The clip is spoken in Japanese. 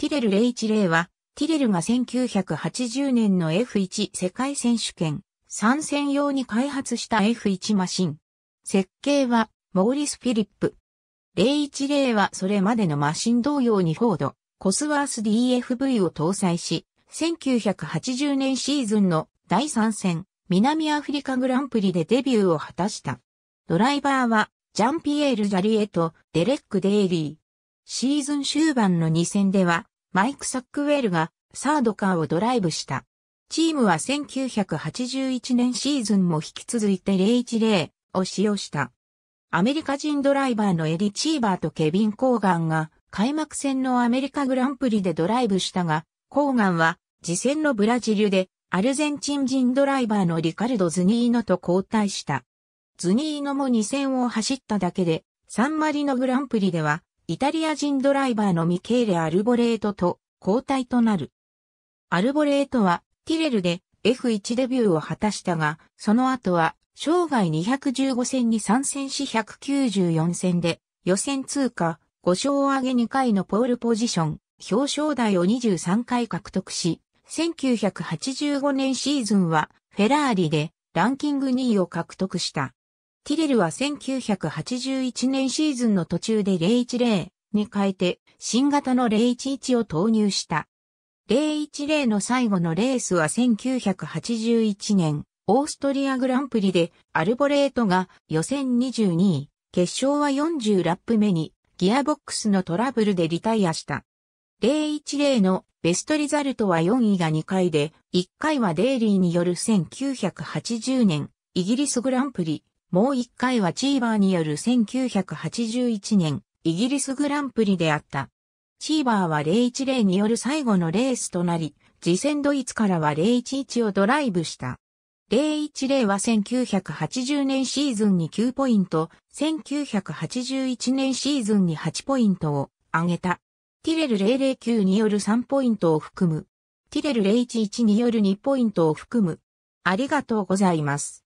ティレル010は、ティレルが1980年の F1 世界選手権参戦用に開発した F1 マシン。設計は、モーリス・フィリップ。010はそれまでのマシン同様にフォード、コスワース DFV を搭載し、1980年シーズンの第3戦、南アフリカグランプリでデビューを果たした。ドライバーは、ジャンピエール・ジャリエとデレック・デイリー。シーズン終盤の2戦では、マイク・サックウェルがサードカーをドライブした。チームは1981年シーズンも引き続いて010を使用した。アメリカ人ドライバーのエリ・チーバーとケビン・コーガンが開幕戦のアメリカグランプリでドライブしたが、コーガンは次戦のブラジルでアルゼンチン人ドライバーのリカルド・ズニーノと交代した。ズニーノも2戦を走っただけで、サンマリのグランプリではイタリア人ドライバーのミケーレ・アルボレートと交代となる。アルボレートはティレルで F1 デビューを果たしたが、その後は生涯215戦に参戦し194戦で予選通過、5勝を挙げ2回のポールポジション、表彰台を23回獲得し、1985年シーズンはフェラーリでランキング2位を獲得した。ティレルは1981年シーズンの途中で010に変えて新型の011を投入した。010の最後のレースは1981年オーストリアグランプリでアルボレートが予選22位、決勝は40ラップ目にギアボックスのトラブルでリタイアした。010のベストリザルトは4位が2回で、1回はデイリーによる1980年イギリスグランプリ、もう一回はチーバーによる1981年イギリスグランプリであった。チーバーは010による最後のレースとなり、次戦ドイツからは011をドライブした。010は1980年シーズンに9ポイント、1981年シーズンに8ポイントを上げた。ティレル009による3ポイントを含む。ティレル011による2ポイントを含む。ありがとうございます。